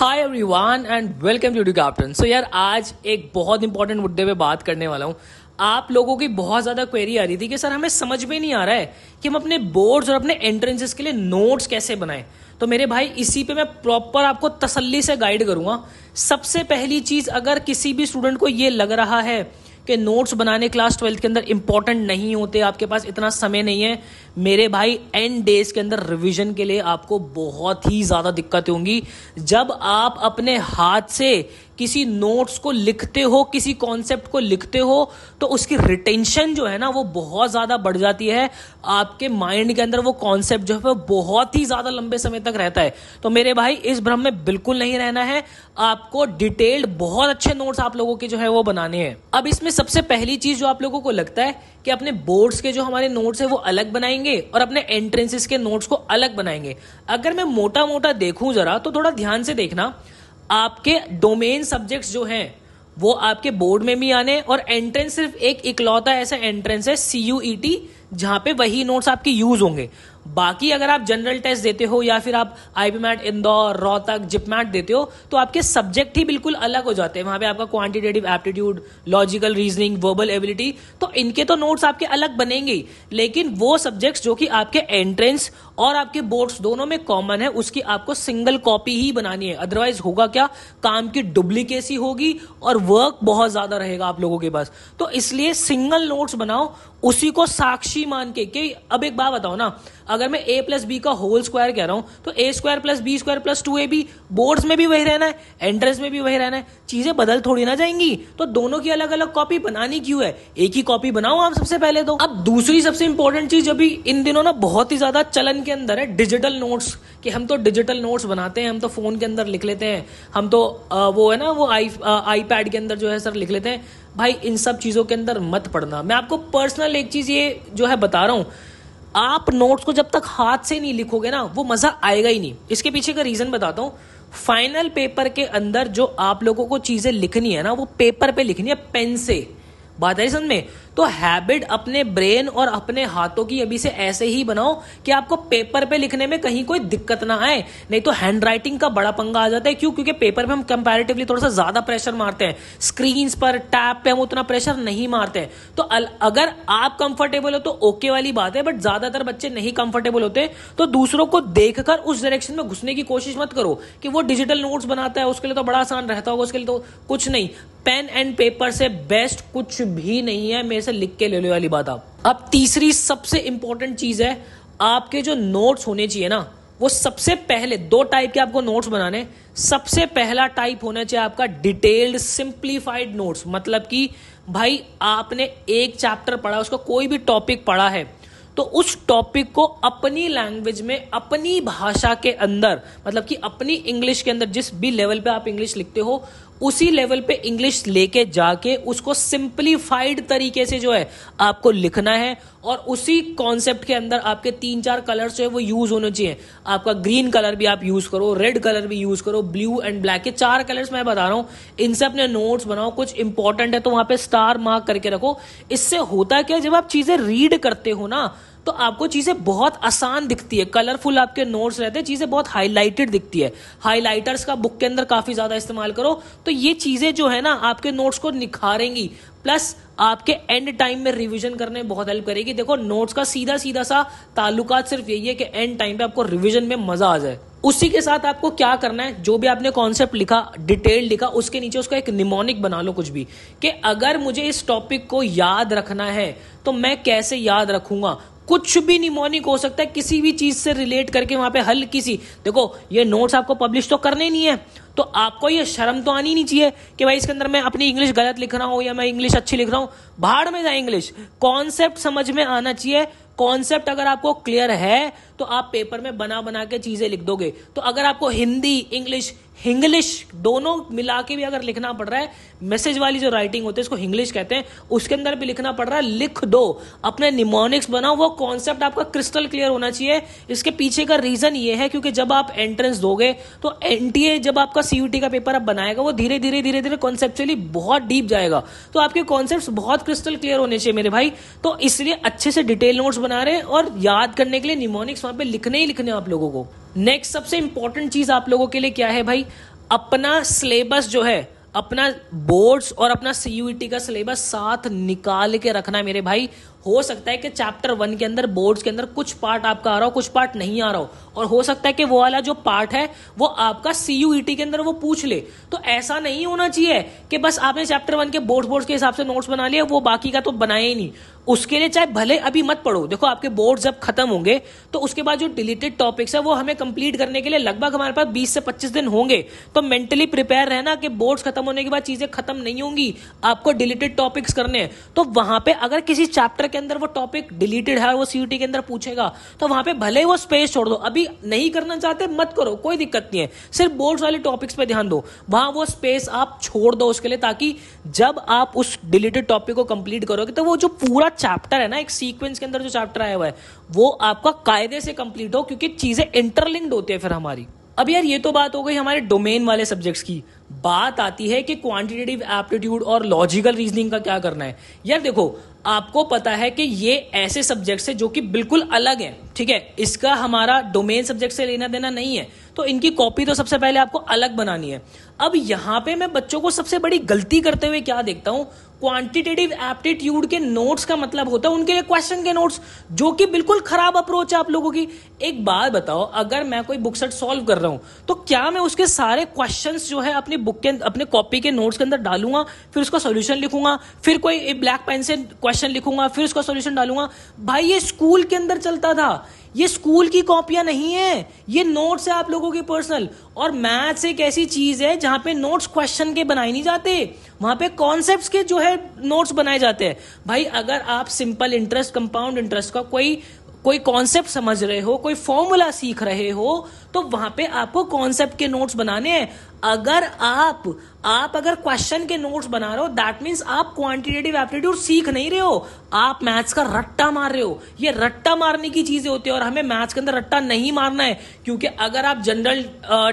high everyone and welcome to do captain so यार आज एक बहुत इंपॉर्टेंट मुद्दे पे बात करने वाला हूँ आप लोगों की बहुत ज़्यादा क्वेरी आ रही थी कि सर हमें समझ में नहीं आ रहा है कि हम अपने बोर्ड्स और अपने एंट्रेंसेस के लिए नोट्स कैसे बनाएं तो मेरे भाई इसी पे मैं प्रॉपर आपको तसल्ली से गाइड करूंगा सबसे पहली चीज़ अगर किसी भी स्टूडेंट को ये लग रहा है कि नोट्स बनाने क्लास ट्वेल्थ के अंदर इंपॉर्टेंट नहीं होते आपके पास इतना समय नहीं है मेरे भाई एंड डेज के अंदर रिविजन के लिए आपको बहुत ही ज़्यादा दिक्कतें होंगी जब आप अपने हाथ से किसी नोट्स को लिखते हो किसी कॉन्सेप्ट को लिखते हो तो उसकी रिटेंशन जो है ना वो बहुत ज़्यादा बढ़ जाती है आपके माइंड के अंदर वो कॉन्सेप्ट जो है वो बहुत ही ज़्यादा लंबे समय तक रहता है तो मेरे भाई इस भ्रम में बिल्कुल नहीं रहना है आपको डिटेल्ड बहुत अच्छे नोट्स आप लोगों के जो है वो बनाने हैं अब इसमें सबसे पहली चीज़ जो आप लोगों को लगता है कि अपने बोर्ड्स के जो हमारे नोट्स है वो अलग बनाएंगे और अपने एंट्रेंसेस के नोट्स को अलग बनाएंगे अगर मैं मोटा मोटा देखूं जरा तो थोड़ा ध्यान से देखना आपके डोमेन सब्जेक्ट्स जो हैं वो आपके बोर्ड में भी आने और एंट्रेंस सिर्फ एक इकलौता ऐसा एंट्रेंस है सी यू ई टी जहाँ पे वही नोट्स आपके यूज होंगे बाकी अगर आप जनरल टेस्ट देते हो या फिर आप IB MAT Indore Rohtak JIPMAT देते हो तो आपके सब्जेक्ट ही बिल्कुल अलग हो जाते हैं वहां पे आपका quantitative aptitude logical reasoning verbal ability तो इनके तो नोट्स आपके अलग बनेंगे लेकिन वो सब्जेक्ट्स जो कि आपके एंट्रेंस और आपके बोर्ड्स दोनों में कॉमन है उसकी आपको सिंगल कॉपी ही बनानी है अदरवाइज होगा क्या काम की डुप्लीकेसी होगी और वर्क बहुत ज्यादा रहेगा आप लोगों के पास तो इसलिए सिंगल नोट्स बनाओ उसी को साक्षी मान के कि अब एक बात बताओ ना अगर मैं ए प्लस बी का होल स्क्वायर कह रहा हूँ तो A square plus B square plus two A B board में भी वही रहना है एंट्रेंस में भी वही रहना है चीज़ें बदल थोड़ी ना जाएंगी तो दोनों की अलग अलग कॉपी बनानी क्यों है एक ही कॉपी बनाओ आप सबसे पहले तो अब दूसरी सबसे इंपॉर्टेंट चीज़ अभी इन दिनों ना बहुत ही ज़्यादा चलन के अंदर है डिजिटल नोट्स कि हम तो डिजिटल नोट्स बनाते हैं हम तो फ़ोन के अंदर लिख लेते हैं हम तो वो है ना वो आई आईपैड के अंदर जो है सर लिख लेते हैं भाई इन सब चीज़ों के अंदर मत पढ़ना मैं आपको पर्सनल एक चीज़ ये जो है बता रहा हूं आप नोट्स को जब तक हाथ से नहीं लिखोगे ना वो मजा आएगा ही नहीं इसके पीछे का रीजन बताता हूँ फाइनल पेपर के अंदर जो आप लोगों को चीजें लिखनी है ना वो पेपर पे लिखनी है पेन से बात है समझ में तो हैबिट अपने ब्रेन और अपने हाथों की अभी से ऐसे ही बनाओ कि आपको पेपर पे लिखने में कहीं कोई दिक्कत ना आए नहीं तो हैंड राइटिंग का बड़ा पंगा आ जाता है क्यों क्योंकि पेपर पे हम कंपेरेटिवली थोड़ा सा ज्यादा प्रेशर मारते हैं स्क्रीन पर टैप पे हम उतना प्रेशर नहीं मारते तो अगर आप कंफर्टेबल हो तो ओके वाली बात है बट ज्यादातर बच्चे नहीं कंफर्टेबल होते तो दूसरों को देखकर उस डायरेक्शन में घुसने की कोशिश मत करो कि वो डिजिटल नोट्स बनाता है उसके लिए तो बड़ा आसान रहता होगा उसके लिए तो कुछ नहीं पेन एंड पेपर से बेस्ट कुछ भी नहीं है मेरे से लिख के ले लो वाली बात आप अब तीसरी सबसे इंपॉर्टेंट चीज है आपके जो नोट्स होने चाहिए ना वो सबसे पहले दो टाइप के आपको नोट्स बनाने सबसे पहला टाइप होना चाहिए आपका डिटेल्ड सिंप्लीफाइड नोट्स मतलब कि भाई आपने एक चैप्टर पढ़ा उसका कोई भी टॉपिक पढ़ा है तो उस टॉपिक को अपनी लैंग्वेज में अपनी भाषा के अंदर मतलब कि अपनी इंग्लिश के अंदर जिस भी लेवल पे आप इंग्लिश लिखते हो उसी लेवल पे इंग्लिश लेके जाके उसको सिंप्लीफाइड तरीके से जो है आपको लिखना है और उसी कॉन्सेप्ट के अंदर आपके तीन चार कलर जो है वो यूज होने चाहिए आपका ग्रीन कलर भी आप यूज करो रेड कलर भी यूज करो ब्लू एंड ब्लैक के चार कलर्स मैं बता रहा हूं इनसे अपने नोट्स बनाओ कुछ इंपॉर्टेंट है तो वहां पे स्टार मार्क करके रखो इससे होता क्या जब आप चीजें रीड करते हो ना तो आपको चीज़ें बहुत आसान दिखती है कलरफुल आपके नोट्स रहते हैं चीज़ें बहुत हाईलाइटेड दिखती है हाईलाइटर्स का बुक के अंदर काफ़ी ज़्यादा इस्तेमाल करो तो ये चीज़ें जो है ना आपके नोट्स को निखारेंगी प्लस आपके एंड टाइम में रिवीजन करने में बहुत हेल्प करेगी देखो नोट्स का सीधा सीधा सा ताल्लुकात सिर्फ यही है कि एंड टाइम पे आपको रिवीजन में मजा आ जाए उसी के साथ आपको क्या करना है जो भी आपने कॉन्सेप्ट लिखा डिटेल लिखा उसके नीचे उसका एक निमोनिक बना लो कुछ भी कि अगर मुझे इस टॉपिक को याद रखना है तो मैं कैसे याद रखूंगा कुछ भी निमोनिक हो सकता है किसी भी चीज से रिलेट करके वहां पे हल किसी देखो ये नोट्स आपको पब्लिश तो करने नहीं है तो आपको ये शर्म तो आनी नहीं चाहिए कि भाई इसके अंदर मैं अपनी इंग्लिश गलत लिख रहा हूं या मैं इंग्लिश अच्छी लिख रहा हूं भाड़ में जाए इंग्लिश कॉन्सेप्ट समझ में आना चाहिए कॉन्सेप्ट अगर आपको क्लियर है तो आप पेपर में बना बना के चीजें लिख दोगे तो अगर आपको हिंदी इंग्लिश हिंग्लिश दोनों मिला के भी अगर लिखना पड़ रहा है मैसेज वाली जो राइटिंग होती है इसको हिंग्लिश कहते हैं उसके अंदर भी लिखना पड़ रहा है लिख दो अपने निमोनिक्स बनाओ वो कॉन्सेप्ट आपका क्रिस्टल क्लियर होना चाहिए इसके पीछे का रीजन ये है क्योंकि जब आप एंट्रेंस दोगे तो एनटीए जब आपका सीयूटी का पेपर आप बनाएगा वो धीरे धीरे धीरे धीरे कॉन्सेप्चुअली बहुत डीप जाएगा तो आपके कॉन्सेप्ट बहुत क्रिस्टल क्लियर होने चाहिए मेरे भाई तो इसलिए अच्छे से डिटेल नोट्स बना रहे और याद करने के लिए निमोनिक्स वहां पर लिखने ही लिखने आप लोगों को नेक्स्ट सबसे इंपॉर्टेंट चीज आप लोगों के लिए क्या है भाई अपना सिलेबस जो है अपना बोर्ड्स और अपना सीयूईटी e का सिलेबस साथ निकाल के रखना मेरे भाई हो सकता है कि चैप्टर वन के अंदर बोर्ड्स के अंदर कुछ पार्ट आपका आ रहा हो कुछ पार्ट नहीं आ रहा हो और हो सकता है कि वो वाला जो पार्ट है वो आपका सीयूईटी e के अंदर वो पूछ ले तो ऐसा नहीं होना चाहिए कि बस आपने चैप्टर वन के बोर्ड बोर्ड के हिसाब से नोट्स बना लिया वो बाकी का तो बनाया ही नहीं उसके लिए चाहे भले अभी मत पढ़ो देखो आपके बोर्ड जब खत्म होंगे तो उसके बाद जो डिलीटेड टॉपिक्स है वो हमें कंप्लीट करने के लिए लगभग हमारे पास 20 से 25 दिन होंगे तो मेंटली प्रिपेयर रहना कि बोर्ड्स खत्म होने के बाद चीजें खत्म नहीं होंगी आपको डिलीटेड टॉपिक्स करने हैं तो वहां पे अगर किसी चैप्टर के अंदर वो टॉपिक डिलीटेड है वो सीयूटी के अंदर पूछेगा तो वहां पे भले वो स्पेस छोड़ दो अभी नहीं करना चाहते मत करो कोई दिक्कत नहीं है सिर्फ बोर्ड्स वाले टॉपिक्स पे ध्यान दो वहां वो स्पेस आप छोड़ दो उसके लिए ताकि जब आप उस डिलीटेड टॉपिक को कंप्लीट करोगे तो वो जो पूरा चैप्टर है ना एक सीक्वेंस के अंदर जो चैप्टर आया हुआ है वो आपका कायदे से कंप्लीट हो क्योंकि चीजें इंटरलिंक्ड होती है फिर हमारी अब यार ये तो बात हो गई हमारे डोमेन वाले सब्जेक्ट्स की बात आती है कि क्वांटिटेटिव एप्टीट्यूड और लॉजिकल रीजनिंग का क्या करना है यार देखो आपको पता है कि ये ऐसे सब्जेक्ट्स हैं जो कि बिल्कुल अलग हैं ठीक है इसका हमारा डोमेन सब्जेक्ट से लेना देना नहीं है तो इनकी कॉपी तो सबसे पहले आपको अलग बनानी है अब यहां पे मैं बच्चों को सबसे बड़ी गलती करते हुए क्या देखता हूं क्वांटिटेटिव एप्टीट्यूड के नोट्स का मतलब होता है उनके लिए क्वेश्चन के नोट्स जो कि बिल्कुल खराब अप्रोच है आप लोगों की एक बात बताओ अगर मैं कोई बुक सेट सॉल्व कर रहा हूं तो क्या मैं उसके सारे क्वेश्चन जो है अपनी बुक के अपने कॉपी के नोट्स के अंदर डालूंगा फिर उसका सोल्यूशन लिखूंगा फिर कोई ब्लैक पेन से क्वेश्चन लिखूंगा फिर उसका सोल्यूशन डालूंगा भाई ये स्कूल के अंदर चलता था ये स्कूल की कॉपियां नहीं है ये नोट्स है आप लोगों के पर्सनल और मैथ्स एक ऐसी चीज है जहां पे नोट्स क्वेश्चन के बनाए नहीं जाते वहां पे कॉन्सेप्ट्स के जो है नोट्स बनाए जाते हैं भाई अगर आप सिंपल इंटरेस्ट कंपाउंड इंटरेस्ट का कोई कोई कॉन्सेप्ट समझ रहे हो कोई फॉर्मूला सीख रहे हो तो वहां पे आपको कॉन्सेप्ट के नोट्स बनाने हैं अगर आप आप अगर क्वेश्चन के नोट्स बना रहे हो दैट मीन्स आप क्वांटिटेटिव एप्टीट्यूड सीख नहीं रहे हो आप मैथ्स का रट्टा मार रहे हो ये रट्टा मारने की चीजें होती है और हमें मैथ्स के अंदर रट्टा नहीं मारना है क्योंकि अगर आप जनरल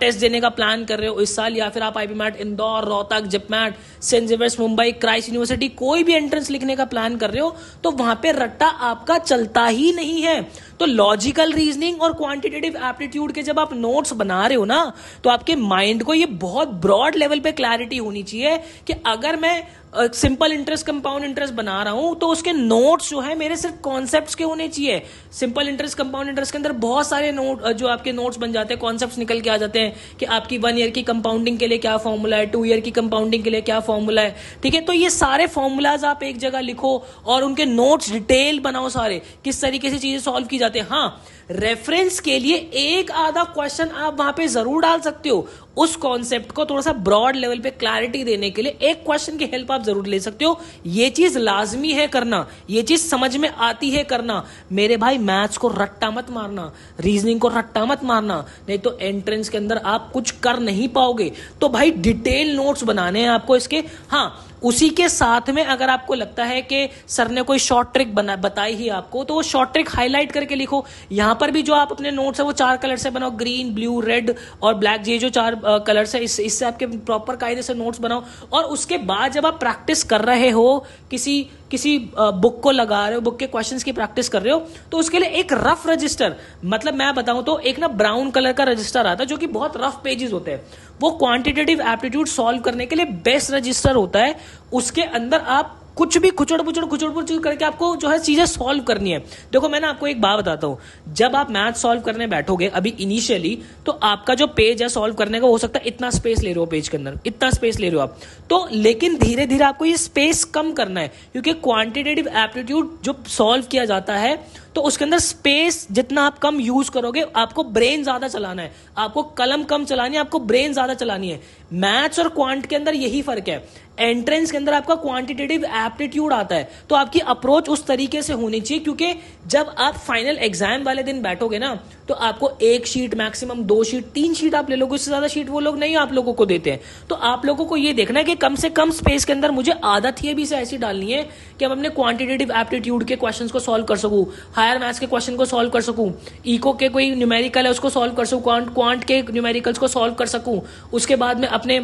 टेस्ट देने का प्लान कर रहे हो इस साल या फिर आप IB MAT Indore Rohtak JIPMAT Saint Xavier's Mumbai Christ University कोई भी एंट्रेंस लिखने का प्लान कर रहे हो तो वहां पर रट्टा आपका चलता ही नहीं है तो लॉजिकल रीजनिंग और क्वांटिटेटिव एप्टीट्यूड के जब आप नोट्स बना रहे हो ना तो आपके माइंड को ये बहुत ब्रॉड लेवल पे क्लैरिटी होनी चाहिए कि अगर मैं सिंपल इंटरेस्ट कंपाउंड इंटरेस्ट बना रहा हूं तो उसके नोट्स जो है मेरे सिर्फ कॉन्सेप्ट्स के होने चाहिए सिंपल इंटरेस्ट कंपाउंड इंटरेस्ट के अंदर बहुत सारे नोट जो आपके नोट्स बन जाते हैं कॉन्सेप्ट निकल के आ जाते हैं कि आपकी वन ईयर की कंपाउंडिंग के लिए क्या फॉर्मूला है टू ईयर की कंपाउंडिंग के लिए क्या फॉर्मूला है ठीक है तो ये सारे फॉर्मूलाज आप एक जगह लिखो और उनके नोट्स डिटेल बनाओ सारे किस तरीके से चीजें सॉल्व की जाती है हाँ रेफरेंस के लिए एक आधा क्वेश्चन आप वहां पे जरूर डाल सकते हो उस कॉन्सेप्ट को थोड़ा सा ब्रॉड लेवल पे क्लैरिटी देने के लिए एक क्वेश्चन की हेल्प आप जरूर ले सकते हो ये चीज लाजमी है करना ये चीज समझ में आती है करना मेरे भाई मैथ्स को रट्टा मत मारना रीजनिंग को रट्टा मत मारना नहीं तो एंट्रेंस के अंदर आप कुछ कर नहीं पाओगे तो भाई डिटेल नोट्स बनाने हैं आपको इसके हाँ उसी के साथ में अगर आपको लगता है कि सर ने कोई शॉर्ट ट्रिक बना बताई ही आपको तो वो शॉर्ट ट्रिक हाईलाइट करके लिखो यहां पर भी जो आप अपने नोट्स है वो चार कलर से बनाओ ग्रीन ब्लू रेड और ब्लैक ये जो चार कलर्स है इस, इससे आपके प्रॉपर कायदे से नोट्स बनाओ और उसके बाद जब आप प्रैक्टिस कर रहे हो किसी किसी बुक को लगा रहे हो बुक के क्वेश्चंस की प्रैक्टिस कर रहे हो तो उसके लिए एक रफ रजिस्टर मतलब मैं बताऊं तो एक ना ब्राउन कलर का रजिस्टर आता है जो कि बहुत रफ पेजेस होते हैं वो क्वांटिटेटिव एप्टीट्यूड सॉल्व करने के लिए बेस्ट रजिस्टर होता है उसके अंदर आप कुछ भी खुचड़ पुचड़ खुचड़ बुचड़ करके आपको जो है चीज़ें सॉल्व करनी है देखो मैं ना आपको एक बात बताता हूं जब आप मैथ सॉल्व करने बैठोगे अभी इनिशियली तो आपका जो पेज है सॉल्व करने का हो सकता है इतना स्पेस ले रहे हो पेज के अंदर इतना स्पेस ले रहे हो आप तो लेकिन धीरे धीरे आपको ये स्पेस कम करना है क्योंकि क्वांटिटेटिव एप्टीट्यूड जो सॉल्व किया जाता है तो उसके अंदर स्पेस जितना आप कम यूज करोगे आपको ब्रेन ज्यादा चलाना है आपको कलम कम चलानी है आपको ब्रेन ज्यादा चलानी है मैथ्स और क्वांट के अंदर यही फर्क है एंट्रेंस के अंदर आपका क्वांटिटेटिव एप्टीट्यूड आता है तो आपकी अप्रोच उस तरीके से होनी चाहिए क्योंकि जब आप फाइनल एग्जाम वाले दिन बैठोगे ना तो आपको एक शीट मैक्सिमम दो शीट तीन शीट आप ले लोगे उससे ज्यादा शीट वो लोग नहीं आप लोगों को देते हैं तो आप लोगों को ये देखना है कि कम से कम स्पेस के अंदर मुझे आदत आधा भी से ऐसी डालनी है कि अब अपने क्वांटिटेटिव एप्टीट्यूड के क्वेश्चन को सॉल्व कर सकूं हायर मैथ्स के क्वेश्चन को सॉल्व कर सकूं इको के कोई न्यूमेरिकल है उसको सॉल्व कर सकूं क्वांट क्वांट के न्यूमेरिकल्स को सॉल्व कर सकूं उसके बाद में अपने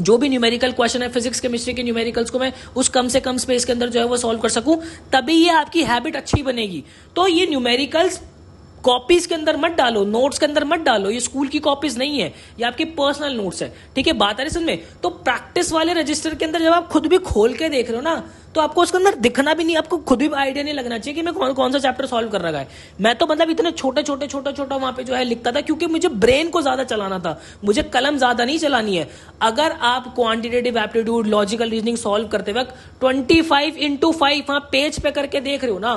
जो भी न्यूमेरिकल क्वेश्चन है फिजिक्स केमिस्ट्री के न्यूमेरिकल्स को मैं उस कम से कम स्पेस के अंदर जो है वो सॉल्व कर सकूं तभी ये आपकी हैबिट अच्छी बनेगी तो ये न्यूमेरिकल्स कॉपीज के अंदर मत डालो नोट्स के अंदर मत डालो ये स्कूल की कॉपीज नहीं है ये आपके पर्सनल नोट्स है ठीक है बात आ रही समझ तो प्रैक्टिस वाले रजिस्टर के अंदर जब आप खुद भी खोल के देख रहे हो ना तो आपको उसके अंदर दिखना भी नहीं आपको खुद भी आइडिया नहीं लगना चाहिए कि मैं कौन कौन सा चैप्टर सॉल्व कर रहा है मैं तो मतलब इतने छोटे छोटे छोटा छोटा वहां पे जो है लिखता था क्योंकि मुझे ब्रेन को ज्यादा चलाना था मुझे कलम ज्यादा नहीं चलानी है अगर आप quantitative aptitude logical reasoning solve करते वक्त ट्वेंटी फाइव इंटू फाइव वहां पेज पे करके देख रहे हो ना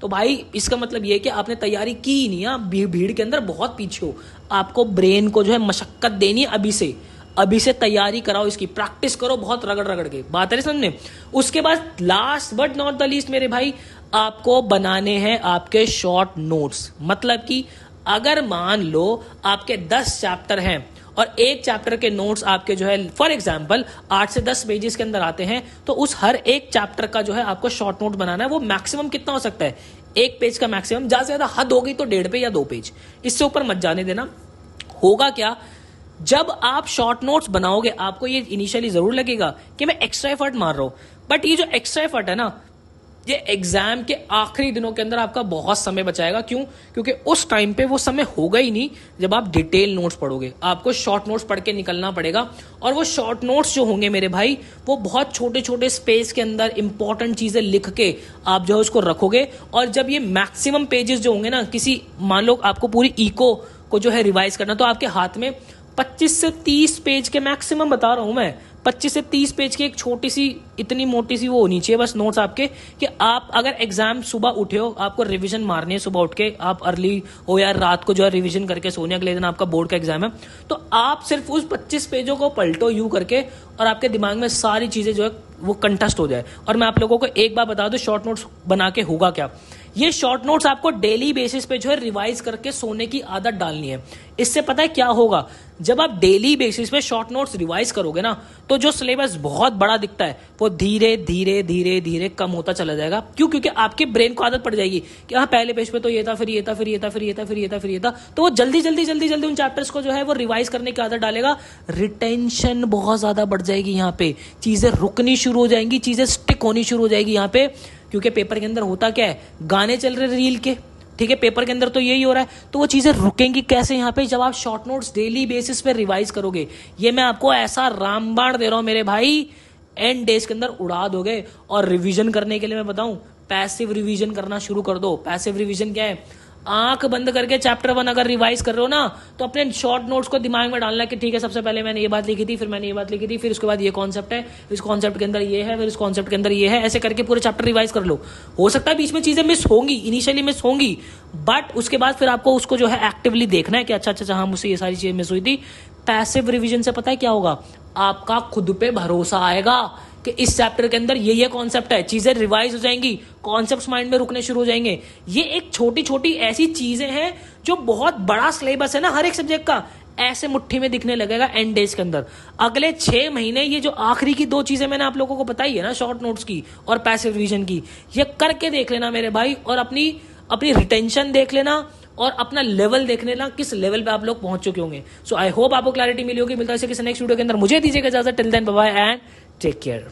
तो भाई इसका मतलब ये कि आपने तैयारी की ही नहीं है भी, भीड़ के अंदर बहुत पीछे हो आपको ब्रेन को जो है मशक्कत देनी है अभी से अभी से तैयारी कराओ इसकी प्रैक्टिस करो बहुत रगड़ रगड़ के बात है समझने उसके बाद last but not the least मेरे भाई आपको बनाने हैं आपके शॉर्ट नोट्स मतलब कि अगर मान लो आपके दस चैप्टर हैं और एक चैप्टर के नोट्स आपके जो है फॉर एग्जाम्पल आठ से दस पेजेस के अंदर आते हैं तो उस हर एक चैप्टर का जो है आपको शॉर्ट नोट बनाना है वो मैक्सिमम कितना हो सकता है एक पेज का मैक्सिमम ज्यादा से ज्यादा हद होगी तो डेढ़ पे या दो पेज इससे ऊपर मत जाने देना होगा क्या जब आप शॉर्ट नोट्स बनाओगे आपको ये इनिशियली जरूर लगेगा कि मैं एक्स्ट्रा एफर्ट मार रहा हूं बट ये जो एक्स्ट्रा एफर्ट है ना ये एग्जाम के आखिरी दिनों के अंदर आपका बहुत समय बचाएगा क्यों क्योंकि उस टाइम पे वो समय होगा ही नहीं जब आप डिटेल नोट्स पढ़ोगे आपको शॉर्ट नोट्स पढ़ के निकलना पड़ेगा और वो शॉर्ट नोट्स जो होंगे मेरे भाई वो बहुत छोटे छोटे स्पेस के अंदर इंपॉर्टेंट चीजें लिख के आप जो है उसको रखोगे और जब ये मैक्सिमम पेजेस जो होंगे ना किसी मान लो आपको पूरी इको को जो है रिवाइज करना तो आपके हाथ में 25 से 30 पेज के मैक्सिमम बता रहा हूं मैं 25 से 30 पेज की एक छोटी सी इतनी मोटी सी वो होनी चाहिए बस नोट्स आपके कि आप अगर एग्जाम सुबह उठे हो आपको रिविजन मारनी है सुबह उठ के आप अर्ली हो या रात को जो है रिविजन करके सोने अगले दिन आपका बोर्ड का एग्जाम है तो आप सिर्फ उस पच्चीस पेजों को पलटो यू करके और आपके दिमाग में सारी चीजें जो है वो कंटस्ट हो जाए और मैं आप लोगों को एक बार बता दू शॉर्ट नोट्स बना के होगा क्या ये शॉर्ट नोट्स आपको डेली बेसिस पे जो है रिवाइज करके सोने की आदत डालनी है इससे पता है क्या होगा जब आप डेली बेसिस पे शॉर्ट नोट्स रिवाइज करोगे ना तो जो सिलेबस बहुत बड़ा दिखता है वो धीरे धीरे धीरे धीरे कम होता चला जाएगा क्यों क्योंकि आपके ब्रेन को आदत पड़ जाएगी कि हाँ पहले पेज पे तो ये था फिर ये था फिर ये था फिर ये था फिर ये था फिर ये था तो वो जल्दी जल्दी जल्दी जल्दी उन चैप्टर्स को जो है वो रिवाइज करने की आदत डालेगा रिटेंशन बहुत ज्यादा बढ़ जाएगी यहाँ पे चीजें रुकनी शुरू हो जाएंगी चीजें स्टिक होनी शुरू हो जाएगी यहाँ पे क्योंकि पेपर के अंदर होता क्या है गाने चल रहे रील के ठीक है पेपर के अंदर तो यही हो रहा है तो वो चीज़ें रुकेंगी कैसे यहाँ पे जब आप शॉर्ट नोट्स डेली बेसिस पे रिवाइज करोगे ये मैं आपको ऐसा रामबाण दे रहा हूं मेरे भाई एंड डेज के अंदर उड़ा दोगे और रिवीजन करने के लिए मैं बताऊं पैसिव रिवीजन करना शुरू कर दो पैसिव रिवीजन क्या है आंख बंद करके चैप्टर वन अगर रिवाइज कर रहे हो ना तो अपने शॉर्ट नोट्स को दिमाग में डालना कि ठीक है सबसे पहले मैंने ये बात लिखी थी फिर मैंने ये बात लिखी थी फिर उसके बाद ये कॉन्सेप्ट है इस कॉन्सेप्ट के अंदर ये है फिर इस कॉन्सेप्ट के अंदर ये है ऐसे करके पूरे चैप्टर रिवाइज कर लो हो सकता है बीच में चीजें मिस होंगी इनिशियली मिस होंगी बट उसके बाद फिर आपको उसको जो है एक्टिवली देखना है कि अच्छा अच्छा अच्छा हाँ मुझसे ये सारी चीजें मिस हुई थी पैसिव रिविजन से पता है क्या होगा आपका खुद पे भरोसा आएगा कि इस चैप्टर के अंदर ये ये कॉन्सेप्ट है चीज़ें रिवाइज हो जाएंगी कॉन्सेप्ट माइंड में रुकने शुरू हो जाएंगे ये एक छोटी छोटी ऐसी चीज़ें हैं जो बहुत बड़ा सिलेबस है ना हर एक सब्जेक्ट का ऐसे मुट्ठी में दिखने लगेगा एंड डेज के अंदर अगले छह महीने ये जो आखिरी की दो चीजें मैंने आप लोगों को बताई है ना शॉर्ट नोट्स की और पैसिव रिविजन की ये करके देख लेना मेरे भाई और अपनी अपनी रिटेंशन देख लेना और अपना लेवल देख लेना किस लेवल पे आप लोग पहुंच चुके होंगे सो आई होप आपको क्लैरिटी मिली होगी मिलता है किसी नेक्स्ट वीडियो के अंदर मुझे दीजिएगा इजाजत till then bye and take care